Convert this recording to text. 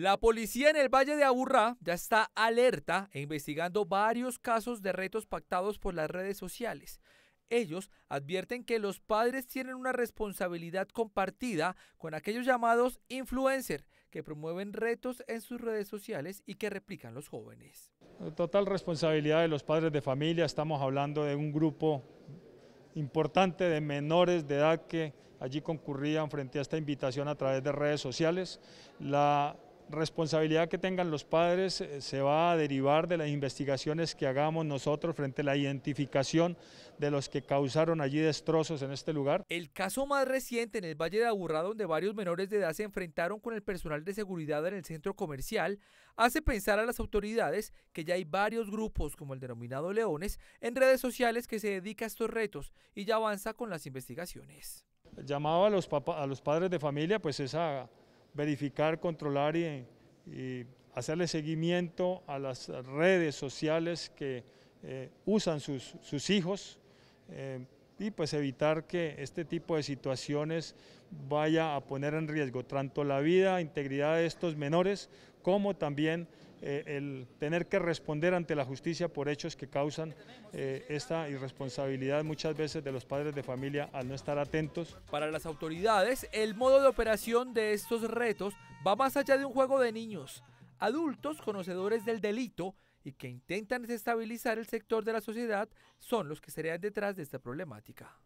La policía en el Valle de Aburrá ya está alerta e investigando varios casos de retos pactados por las redes sociales. Ellos advierten que los padres tienen una responsabilidad compartida con aquellos llamados influencers que promueven retos en sus redes sociales y que replican los jóvenes. Total responsabilidad de los padres de familia, estamos hablando de un grupo importante de menores de edad que allí concurrían frente a esta invitación a través de redes sociales. La responsabilidad que tengan los padres eh, se va a derivar de las investigaciones que hagamos nosotros frente a la identificación de los que causaron allí destrozos en este lugar. El caso más reciente en el Valle de Aburrá, donde varios menores de edad se enfrentaron con el personal de seguridad en el centro comercial, hace pensar a las autoridades que ya hay varios grupos, como el denominado Leones, en redes sociales que se dedica a estos retos y ya avanza con las investigaciones. Llamaba a los, a los padres de familia pues esa verificar, controlar y, hacerle seguimiento a las redes sociales que eh, usan sus, hijos eh, y pues evitar que este tipo de situaciones vaya a poner en riesgo tanto la vida, e integridad de estos menores como también eh, el tener que responder ante la justicia por hechos que causan eh, esta irresponsabilidad muchas veces de los padres de familia al no estar atentos. Para las autoridades, el modo de operación de estos retos va más allá de un juego de niños. Adultos conocedores del delito y que intentan desestabilizar el sector de la sociedad son los que serían detrás de esta problemática.